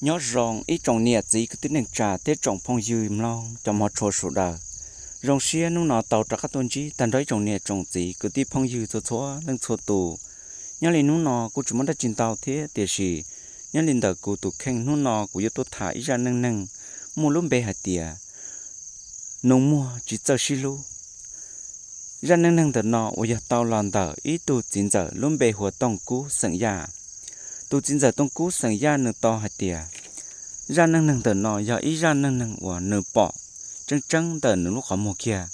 nhớ rằng ít trồng nia gì cái tính năng trà tết trồng phong dư lo trong mò trôi sổ đời. rong xia nung nọ tàu trắc các tôn chỉ, tận đây trồng nia trồng gì cứ tí phong dư cho chúa lưng chúa tù nhớ lên nung nọ cô chúng muốn đặt chân tàu thế tiệt gì nhớ lên đờ cô tụ khen nung nọ cô yếu tốt thả ít ra nâng nâng mua lúc bé hạt tiệt nông mua chỉ cho xí lu ra nâng nâng đờ nọ ô giờ tàu lòn đờ ít tụ chín giờ lúc bé หัว tông cú sẵn già dạ tu chính giờ tông cú sang ya nâng to hạt tìa ra năng năng tờ nọ giờ ý ra năng năng của nâng bỏ trăng trăng tờ nâng lúc khó mùa kia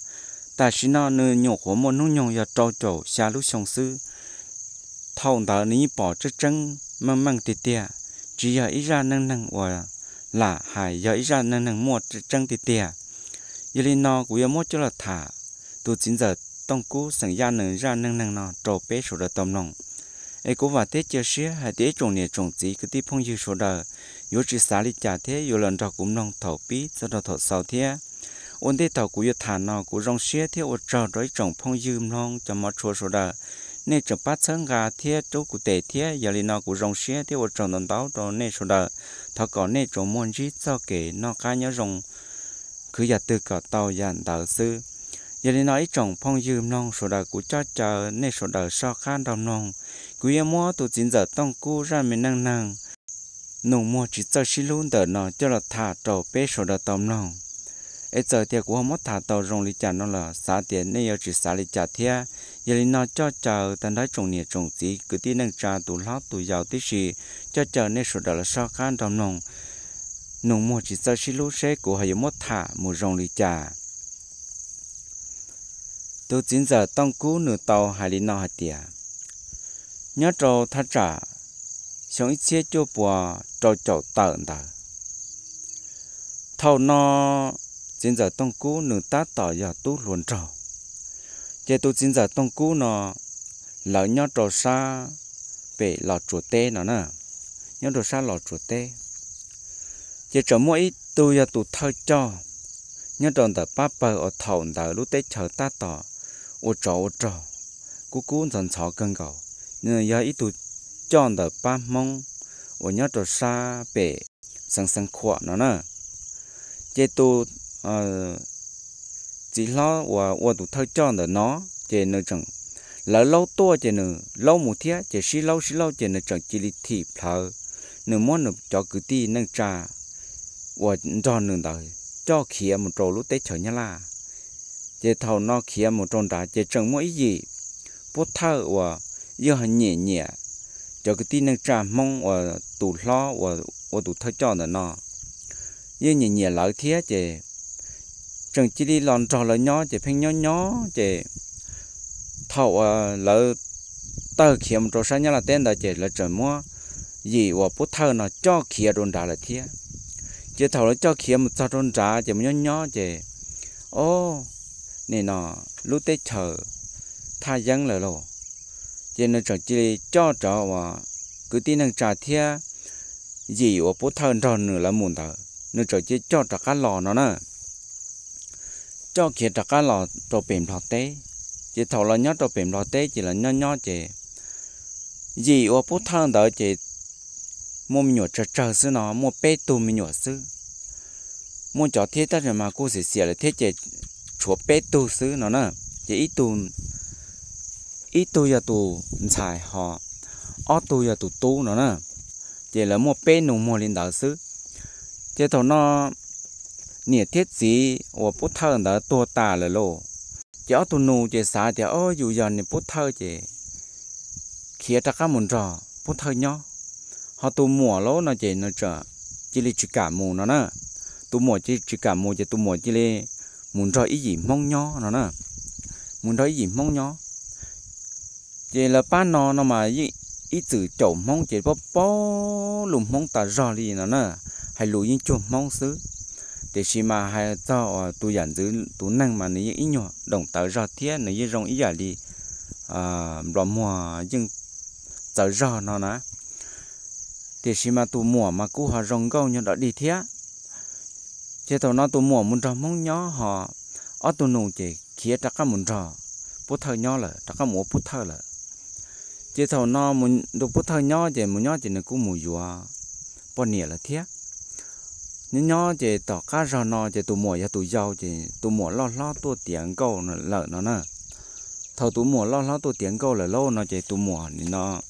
ta chỉ nọ nâng nhổ của mùa nông nhông giờ trâu trổ xa lúc sông sư thâu tờ ní bỏ trăng trăng măng măng tìa tìa chỉ giờ ý ra năng năng của là hải giờ ý ra năng năng mua trăng tìa tìa giờ lên nọ của giờ cho là thả tu chính giờ tông cú sang ya nâng ra nâng nâng nọ trâu bé sổ đờ tôm nòng ai cũng vào thế chưa xía hay thế trồng nè trồng gì cái tiếp phong như số đời yếu chỉ xả đi trả thế yếu lần đầu cũng nông thầu bí sau đó thầu sau thế ôn thế tàu cũng yếu thả nọ cũng rong xía thế ô trò đối trồng phong như nông cho mọi chỗ số đời nên trồng bát sáng gà thế chỗ cụ tệ thế giờ lý nọ cũng rong xía thế ô trồng đòn táo đó nên số đời thọ cỏ nên trồng muôn dí cho kể nọ cá nhớ rồng cứ giờ từ cỏ tàu dàn đạo sư giờ lý nói trồng phong dư nông số đời cũng cho chờ nên số đời so khan đồng nông cúi em mua tụ chính giờ tông cú ra mình năng năng nông mua chỉ cho xí luôn đỡ nó cho là thả trầu bê sổ đỡ tôm nó ấy giờ thì cũng không mất thả tàu rong lý trả nó là xả tiền nên giờ chỉ xả lý trả thia giờ lý nó cho chờ tận đó trồng nhiệt trồng gì cứ tí năng trà tụ lót tụ giàu tí gì cho chờ nên sổ đỡ là sao khăn tôm nòng, nông mua chỉ cho xí lúc xe của hay mất thả một rong lý trả tôi chính giờ tông cú nửa tàu hải lý nó hạt tiền nhớ trò thà trả sống ít xế cho bùa trò trò tợn tờ thầu nó Xin giờ tông cú nửa ta tỏ giờ tú luôn trò chế tu Xin giờ tông cú nó lỡ nhớ trò xa về lò chùa tê nó nè nhớ trò xa lò chùa tê chế trò mỗi ít tu giờ tu thơ cho nhớ trò tờ ba bờ ở thầu tờ lúc tê chờ ta tỏ ô trò ô trò cú cú dần sọ cân cầu nên ya ít tụ chọn được ba mong và nhớ cho xa bể sang sang khỏa nó nè chế à, ờ, chỉ lo và và tụ thay chọn được nó chế nó chẳng là lâu to chế nó lâu một thiết chế xí lâu xí lâu chế nó chẳng chỉ lý thị thờ nó muốn nó cho cứ ti nâng trà và cho nó đó, cho khía một trâu lúc tết chở nhá là chế thầu nó khía một trâu đá chế chẳng mỗi gì bút thơ và giờ họ nhẹ nhẹ cho cái tin năng trà mong và tủ lo và và tủ thơ cho nó nọ, giờ nhẹ nhẹ lỡ thế chứ chẳng chỉ đi lòn trò lỡ nhó chứ phanh nhó nhó chứ thầu à, lỡ tờ kiếm trò sáng nhá là tên đó chứ là chuẩn mua gì và bút thơ nó cho kia đồn đá là thế chứ thầu nó cho kia một sao đồn đá chứ nhó nhó chứ ô nên nọ lúc tết chờ thay dân lời rồi cho nên chẳng chỉ cho cho và cứ tin rằng trả thia gì ở bố thân rồi nữa là muốn thở nên chẳng chỉ cho cho cá lò nó nè cho kia trả cá lò cho bền lò tế chỉ thầu là nhớ cho bền lò tế chỉ là nhỏ nhỏ chỉ gì ở bố thân đó chỉ mua mình nhổ chờ chờ xứ nó mua bê tu mình nhổ xứ mua cho thiết ta là mà cô sẽ xỉa là thiết chỉ chúa bê tu xứ nó nè chỉ ít tu ít tôi giờ tụ xài họ ở tôi giờ tụ tu nữa nè chỉ là mua bên nụ mua lên đảo xứ chỉ thầu nó nhiệt thiết gì ở bút thơ đó tua tà là lô chỉ ở tụ nụ chỉ xả chỉ ở dù giờ này bút thơ chỉ khía ta cá muốn trò bút thơ nhó họ tụ mua lô nó chỉ nó trở chỉ là chỉ cả mù nó nè tụ mua chỉ chỉ cả mù chỉ tụ mua chỉ là muốn trò ý gì mong nhó nó nè muốn trò ý gì mong nhó chỉ là ba nó nó mà ý ít chữ chỗ mong chỉ bó bó lùm mong ta rò đi nó nè hay lùi những chỗ mong xứ để khi mà hay cho tu giản giữ tu năng mà nấy ít nhỏ đồng tớ rõ thiết nấy rong ít giả đi à rõ mùa nhưng tớ rò nó nè để khi mà tu mùa mà cú họ rong câu nhau đã đi thiết chỉ tao nó tu mùa muốn rò mong nhó họ ở tu nụ chỉ khía chắc cả muốn rò. bút thơ nhó là chắc cả mùa bút thơ là chỉ thầu nó muốn đồ bút thơ nho chỉ muốn nho chỉ nó cũng mùi dùa bọn nỉa là thiệt. nhưng nho chỉ tỏ cá rò nó chỉ tụ mùa ya tụ giàu chỉ tụ mùa lo lo tụ tiếng câu nó lợ nó nè thầu tụ mùa lo lo tụ tiếng câu là lâu nó chỉ tụ mùa thì nó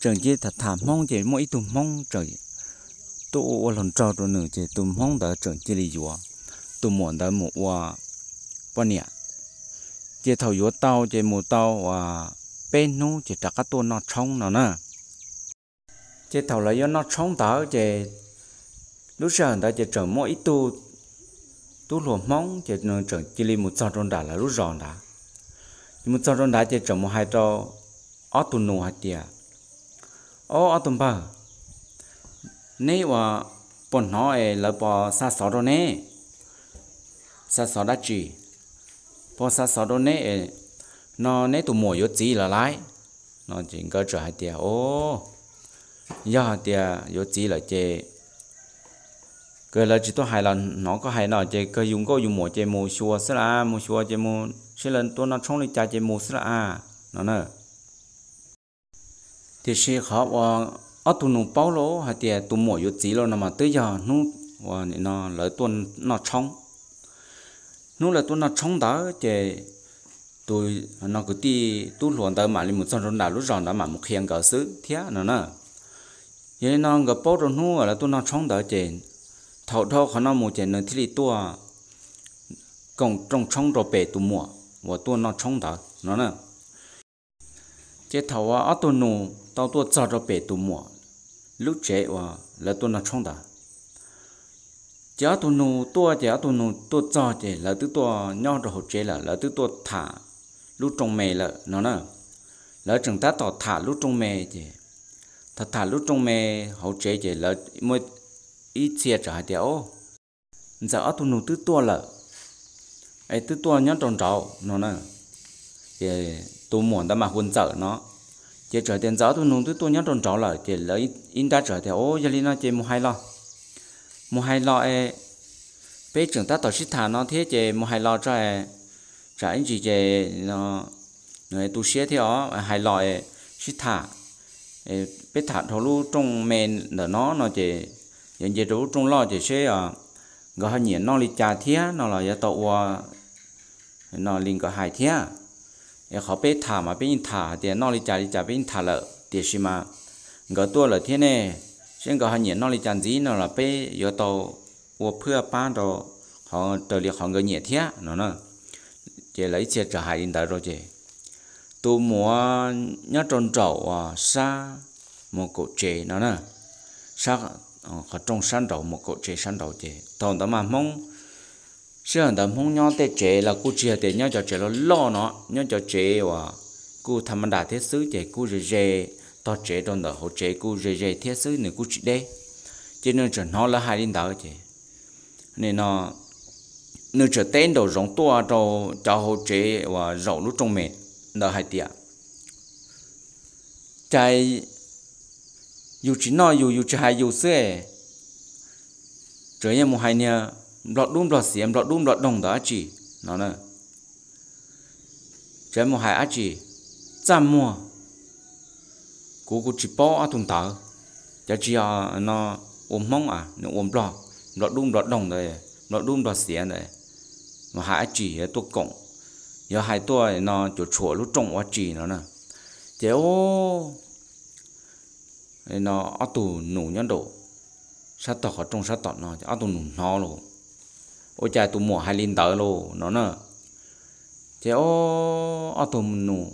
trường chỉ thật thảm mong chỉ mỗi tụ mong trời tụ ô lần trò tụ nửa chỉ tụ mong đã trường chỉ lì dùa tụ mùa đã mùa bọn nỉa chỉ thầu dùa tao chỉ mùa tao và bên nu chỉ trả cái tuần nó trông nó nè chế thầu lấy do nó trông tao chế lúc sau người ta chỉ trở mỗi tu tu lùa mong chỉ nó trở chỉ lấy một trăm đá là lúc giòn đá một trăm đá chỉ trở một hai trò ở tuần nụ hạt tiệt ở ở tuần ba nếu mà bọn nó là bỏ xa xó rồi nè xa xó đã chỉ bỏ xa xó rồi nè nó nét tụ mồi yếu chí là lái nó chỉ có trở hai tiền ô giờ tiền yếu chí là chê cái là chỉ tôi hai là nó có hai nào chê cái dùng có dùng mồi chê mùa xua xí là mùa xua chê mồ, xí lần tôi nó trong đi cha chê mồ xí là nó nè thì xí khó và ở tụ nụ bao lâu hai tiền tụ mồi yếu chí là mà tới giờ nó và nó lỡ tôi nó trong nó là tôi nó trong đó chê tôi nó cứ ti tu luận tới mà lên một sân rồi đã lúc rồi đã mà một khiên cỡ xứ thế nó nè vậy nó cái bố rồi nu là tôi nó sống đỡ trên thầu thâu khi nó một trên nơi thì tôi còn trong sống rồi bể tụ mùa và tôi nó sống đỡ nó nè chế thầu ở tôi nu tao tôi chờ rồi bể tụ mùa lúc chế và là tôi nó sống đỡ chế tôi nu tôi chế tôi nu tôi chờ chế là tôi tôi nhau rồi chế là là tôi tôi thả lúc trong mẹ là nó nè lỡ chúng ta tỏ thả lúc trong mẹ thì, thật thả lúc trong mẹ hậu chế thì lỡ mới ít chia trả đéo giờ ở tu nụ tư tua là ấy tư tua nhớ trong trào nó nè thì tu muốn đã mà huấn trợ nó chỉ trở tiền giáo tu nụ tư tua nhớ trong trào là thì lấy in đã trở thì ô giờ đi nó chỉ mua hai lo mua hai lo ấy bây chúng ta tổ chức thả nó thế chỉ mua hai lo cho ấy trả anh chị chè nó người tu thì theo hai loại xí thả biết thả thầu lu trong men là nó nó chỉ những chế đủ trong lo chỉ xe à gọi hai nhiệt nó li trà thía nó là gia tàu nó liền có hai thía họ biết thả mà biết thả thì nó li trà li trà biết thả lợ thì xí mà gọi tua là thế này xin gọi hai nhiệt nó li trà gì nó là biết gia tàu của phưa ba đồ họ trở liệt họ người nhiệt thía nó nữa chế lấy chế trả hại in đó rồi chế tu mua nhát tròn trầu à sa một cột chế nó nè sa ở ờ, trong san đầu một cột chế san đầu chế toàn đó mà mong sư hằng đó mong nhau tê chế là cú chia tê nhau cho chế nó lo nó nhau cho chế và cú tham đà thiết xứ chế cú rề rề to chế trong đó hỗ chế cú rề rề thiết xứ nữa cú chỉ đây cho nên cho nó là hai linh đạo chế nên nó nếu trở tên đầu giống tua đầu cho hậu chế và rậu lúc trong mẹ nợ hai tiệt trái dù chỉ nói dù dù chỉ hai dù xe trời em một hai nha lọt đun lọt xiêm lọt đun lọt đồng đó chị nó nè trời một hai á chị, chăm mua cố cố chỉ bỏ thùng tờ cho à nó ôm mong à nó ôm lọt lọt đun lọt đồng đấy lọt đun lọt xiêm đấy mà hai chỉ tôi cộng, giờ hai tôi nó chỗ chỗ lúc trồng quá chị nó nè thế ô nó ở tù nụ nhân độ sát tọt ở trong sát tọt nó ở tù nụ nó luôn ôi cha tù mùa hai linh tớ luôn nó nè thế ô ở tù nụ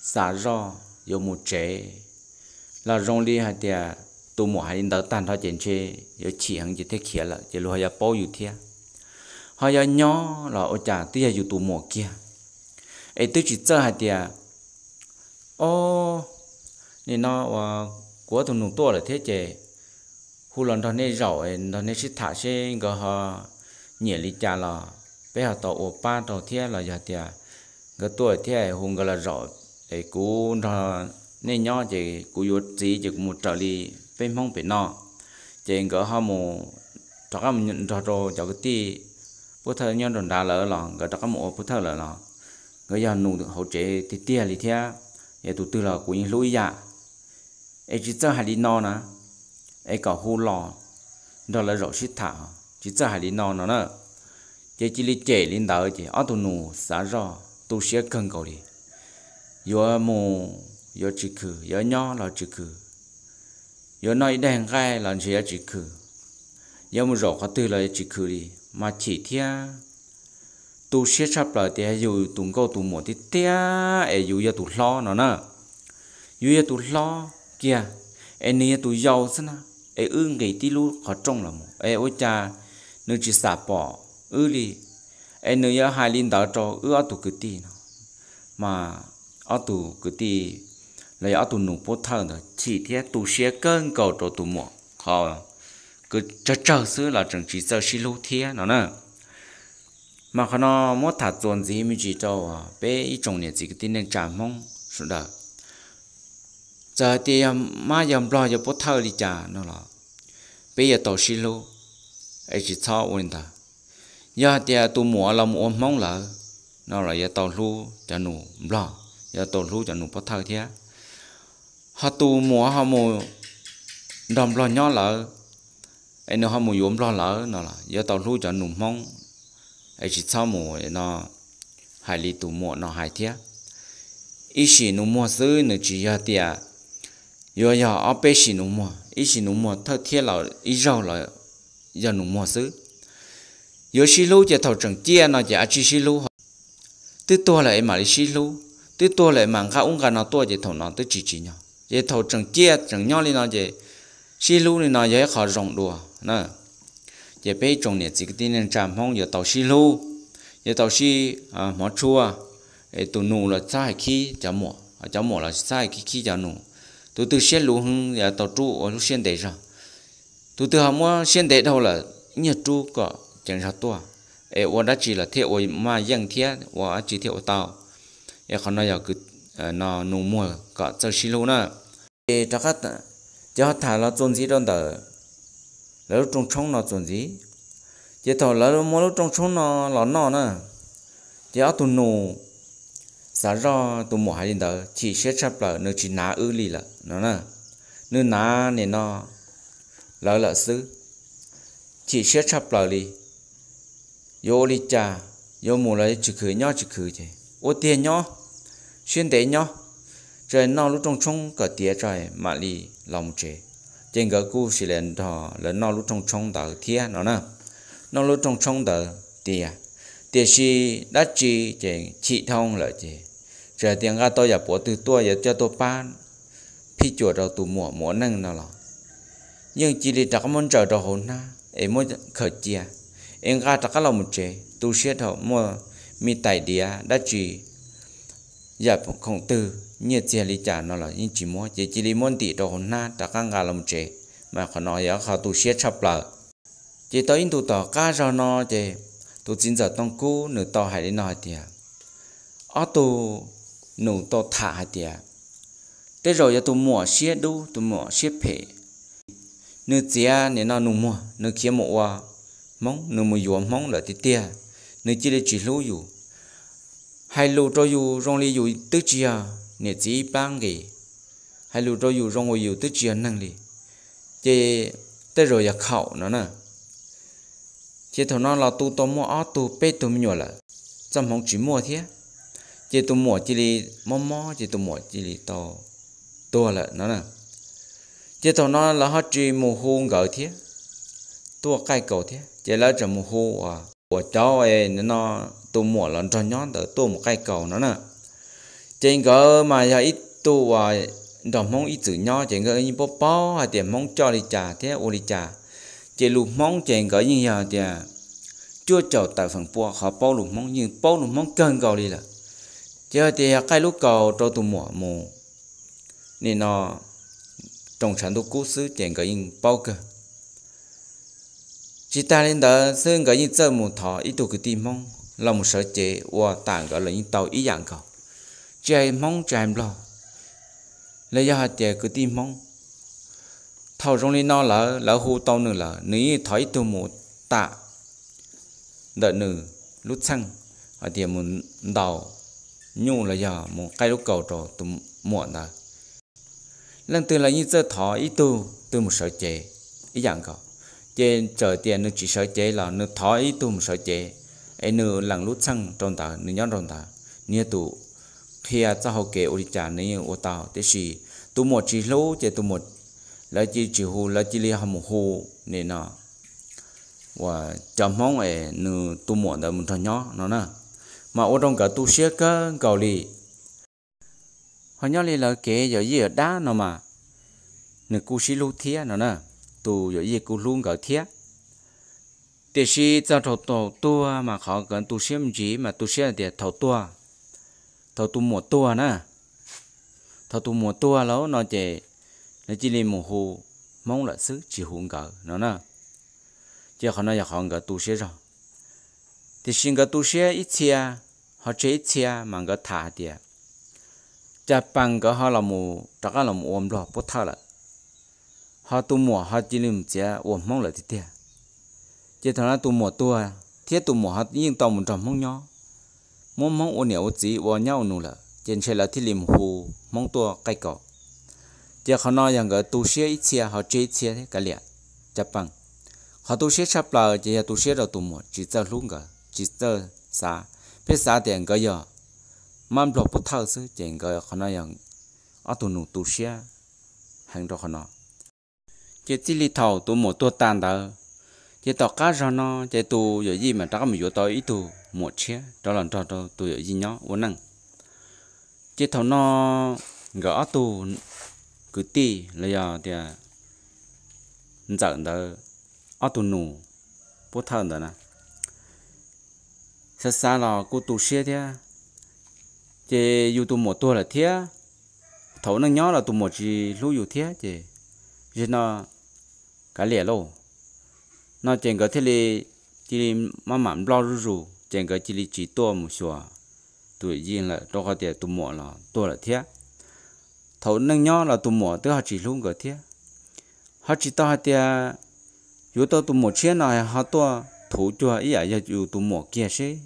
xả ro giờ một chế là rong đi hai tia tù mùa hai linh tớ tan thoát chiến chế, giờ chị hàng chỉ thế khía là giờ lúc hai bao nhiêu thiên họ giờ nhỏ là ở chả tia dù tù mò kia ấy tôi chỉ chơi hạt tia ô nên nó ờ, của tụi nụ tua là thế chế hù lần đó nên rậu đó nên sẽ thả xe gỡ họ nhẹ lý cha là bây giờ tàu ô ba tàu thế là giờ tia gỡ tuổi thế hùng gờ là rậu ấy cú đó nên nhỏ chỉ cú yếu chỉ chỉ một trợ lý bên mong bên nọ chỉ gỡ họ một cho các mình nhận ra cho cái tí bố thơ nhân đồn đá lỡ lò người ta có mộ bố thơ lỡ lò người giờ nụ được hỗ trợ thì tia lì thế để tụ từ là của những lũ dạ ấy chỉ cho hai đi no nè ấy cả hô lò đó là rổ xích thảo chỉ cho hai đi no nó nè chỉ chỉ lý chế lý đỡ chỉ ở tụ nụ xả rò tụ sẽ cần cầu đi yo mù yo chỉ khử yo nhỏ là chỉ khử yo nói đen gai là chỉ chỉ khử yo mù rổ có tư là chỉ khử đi mà chỉ thia tu sẽ sắp lại thì dù tụng câu tụng một thì tia ấy dù giờ tụ lo nó nè dù giờ tụ lo kia ấy nè tụ giàu xin à ấy ưng cái tí lú khó trông là một ấy ôi cha nếu chỉ sạp bỏ ư li ấy nếu giờ hai linh đạo cho ư ở tụ cứ tí nó mà ở tụ cứ tí lấy ở tụ nụ bố thơ nó chỉ thế tu sẽ cân cầu cho tụ một khó cứ chờ chờ xứ là chẳng chỉ sợ xí lô thia nó nè mà khi nó mất thả tuần gì mình chỉ cho à, bé ít trồng nhện gì cái tin nên trả mong sự đó giờ thì à, má dầm lo giờ bố thơ đi trả nó là bé giờ tổ xí lô ấy chỉ cho ổn thà giờ thì à, tụ mùa là mùa mong là nó là giờ tổ lu cho nụ lo giờ tổ lu cho nụ bố thơ thia họ tụ mùa họ mùa đầm lo nhỏ là ai nó không muốn lo lỡ nó là giờ tàu lú cho nụm mong ai chỉ sau mùa nó hải lý tụ mùa nó hải thiệt, ít chỉ nụm mùa dư nó chỉ giờ tiệt giờ giờ ở bên chỉ nụm mùa ít chỉ nụm mùa thơ thiệt là ít rau là giờ nụm mùa dư giờ xí lú chỉ tàu trồng chia nó chỉ chỉ xí lú tứ tua lại mà đi xí lú tứ tua lại mà khá uống cả nó tua chỉ thầu nó tứ chỉ chỉ nhau chỉ thầu trồng chia trồng nhau đi nó chỉ xí lú thì nó dễ khó rộng đùa nè giờ bây trồng này chỉ có tin nên chạm phong giờ tàu xí lô giờ tàu xí à mỏ chua ấy tụ nụ là sai khi chả mỏ chả mỏ là sai khi khi chả nụ tụ từ xe lô hưng giờ tàu trụ ở lúc xe để ra tụ từ hàm mua xe để đâu là nhật trụ có chẳng sao tua ấy ở đó chỉ là theo ở mà giang thiết ở chỉ theo tàu ấy còn nói giờ cứ nó nụ mua có tàu xí lô nè chắc khách giờ thả là trôn gì đó lỡ trong trong nó chuẩn gì chỉ thầu lỡ mua lúc trong trong nó lỡ nó nè chỉ ở tụ nụ giả do tụ mỏ hai đến đó chỉ sẽ chấp là nó chỉ ná ư lì là nó nè nếu ná nên nó lỡ lỡ xứ chỉ sẽ chấp là lì yo lì cha yo mù lỡ chỉ khử nhau chỉ khử chứ ô tiền nhau xuyên tế nhau trời nào lúc trong chung cả tía trời mà lì lòng chế trên cái cú xì lên đó là nó lúc trong trong tờ thiên nó nè nó lúc trong trong tờ tia tia xì đất chi trên chị thông là chị chờ tiền ga tôi giờ bỏ từ tôi giờ cho tôi bán phi chuột đầu tụ mùa mùa nâng nó là nhưng chỉ để đặt món chờ đó hồn na em muốn khởi chia em ra đặt cái lòng một chế tu sửa thọ mua mi tài địa đất chi giờ không từ nhẹ chia li trả nó là những chỉ mua chỉ chỉ li muốn tỷ đồ hôm na ta căng gà lòng chè mà còn nói ở khảo tu xét chấp lợ chỉ tới in tu tỏ cá cho nó chế tu chính giờ tông cú nửa to hay đến nói tiệt ở tu nửa to thả hay tiệt thế rồi giờ tu mua xét đu tu mua xét phê nửa chia nên nó nụ mua nửa kia mua hoa mong nửa mua yếm mong là tiệt tiệt nửa chỉ để chỉ lưu dù hai lưu cho dù rong li dù tức chia nè chỉ bang gì hay lưu cho dù trong ngồi dù tới chuyện năng gì chế tới rồi giặc khẩu nó nè chế thằng nó là tu tô mua áo tu bê tu nhỏ là trong phòng chỉ mua thế chế tu mua chỉ đi mò mò chế tu mua chỉ đi to to là nó nè chế thằng nó là hết chỉ mù hôn gỡ thế tua cây cầu thế chế là chỉ mù hôn à của cháu ấy nó tu mua là cho nhón tới tu một cái cầu nó nè trên có mà giờ ít tu à đồng mong ít chữ nho trên có như bó bó hay tiền mong cho đi trả, thế ô đi trả, chỉ lục mong trên có như giờ thì chưa chầu tại phần bùa họ bao lục mong nhưng bao lục mong cần cầu đi là chứ thì à, cái lúc cầu cho tụ mỏ mù nên nó trong sản đồ cũ, xứ tiền cái in bao cơ chỉ ta lên đó xưng cái như chơi một thọ ít tụ cái tim mong là một sở chế và tảng gọi là những tàu ý dạng cầu chạy mong chạy lo lấy ra tiền cứ tìm mong thầu trong đi nó là là hù tàu nữa là ní thấy tôi một tạ đợt nữa lúc xăng, ở tiền một đầu nhu là giờ một cái lúc cầu trò tôi muộn rồi lần từ là như giờ thọ ý tu tôi một sợ chế ý dạng cậu chế trở tiền nó chỉ sợ chế là nó thọ ý tu một sợ chế ấy nữa lần lúc sang trong tạ nữa nhón trong tạ, nia tụ phía cho họ kể ôi trả này ô tao thế thì tụ một chỉ lâu chứ tụ một lấy chỉ chỉ hồ lấy chỉ li hàm hồ nên nọ và chấm mong ấy nữ tụ một đó mình thằng nhỏ nó nè mà ô trong cả tu sửa cả cầu li họ nhỏ li là kể giờ gì ở đá nó mà nữ cú xí lưu thía nó nè tụ giờ gì cú luôn cả thía thế thì cho thầu tổ tua mà khó gần tu sửa gì mà tu sửa để thầu tua thầu tu mùa tua na thầu tu mùa tua lâu nó chỉ nó chỉ lên mùa hồ mong là sức chỉ hùng cỡ nó na chỉ họ nói là họ ngỡ tu xe rồi thì xin ngỡ tu xe ít xe họ chơi ít xe mà ngỡ thả đi cha bằng ngỡ họ là mù chắc là mù ôm lo bớt thở là họ tu mùa họ chỉ lên xe ôm mong là thì thế chứ thằng nó tu mùa tua thiết tu mùa họ yên tàu một trăm mong nhau mong mong ô nhiều chỉ ô nhau nụ là trên xe là thi liềm hù mong tua cái cỏ giờ họ nói rằng cái tu sĩ ít chia họ chơi ít chia cái liệt chấp bằng họ tu sĩ sắp là chỉ là tu sĩ đầu tu một chỉ cho luôn cả chỉ cho xả biết xả tiền cái giờ mâm lọ bút thao sư tiền cái họ nói rằng ở tu nụ tu sĩ hàng đó họ nói chỉ chỉ li thầu tu một tu tan đó chỉ tao cá ra nó chỉ tu giờ gì mà tao có mình vô tao ít tu một chia đó là cho cho tôi ở gì nhó uống năng chỉ thầu nó gõ tù cứ ti là giờ thì à, giận đó ở tù nụ bút thân đó nè xa xa là cô tù xe thế chỉ dù tù một tuổi là thế thầu nó nhó là tù một chỉ lưu dù thế chỉ chỉ nó cái lẻ lâu nó chỉ gỡ thế là chỉ mà mắm lo rù rù 整个这里最多么说，都赢了多少点都没了，多了天，头能鸟了都没，都还只弄个天，还只到点，有到都没钱了还多，头就一也就都没见谁，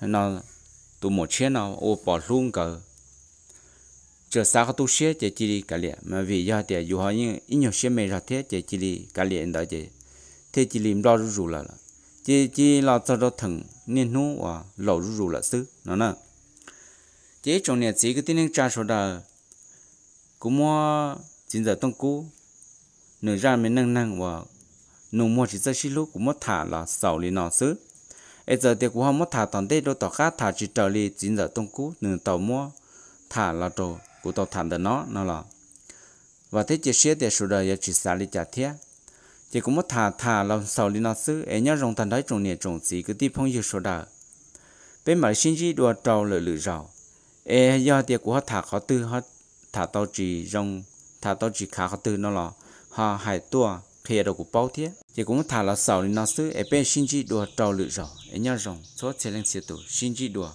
那都没钱了，我把弄个。这三个都写在这里干练，没为要的有好人，一年写没啥天在这里干练的这，在这里不着入了了。chỉ chỉ là cho đó thằng nên nú à lẩu rú rú là xứ nó nè chỉ trong nhà chỉ cái tiếng cha số đờ cũng mua chính giờ tông cú nửa ra mình năng năng và nụ mua chỉ ra xí lúc cũng mất thả là sầu lì nó xứ bây giờ thì cũng không mất thả toàn đây đâu tàu khác thả chỉ trở lì chính giờ tông cú nửa tàu mua thả là đồ của tàu thả được nó nó là và thế chỉ xe để số giờ chỉ xả lì trả thiệt chỉ cũng mất thả thả làm sau lý nó sư ấy nhớ rong tàn đáy trong nhiệt trong gì cứ tiếp phong như số đà bên mà sinh chi đùa trâu lửa lửa rào ấy do tiệc của họ thả họ tư họ thả tao chỉ rong thả tao chỉ khá họ tư nó là họ hai tua khi đầu của bao thiết thì cũng thả là sau lý nó sư ấy bên sinh chi đùa trâu lửa rào ấy nhớ rong số chế lên xe tụ xin chỉ đùa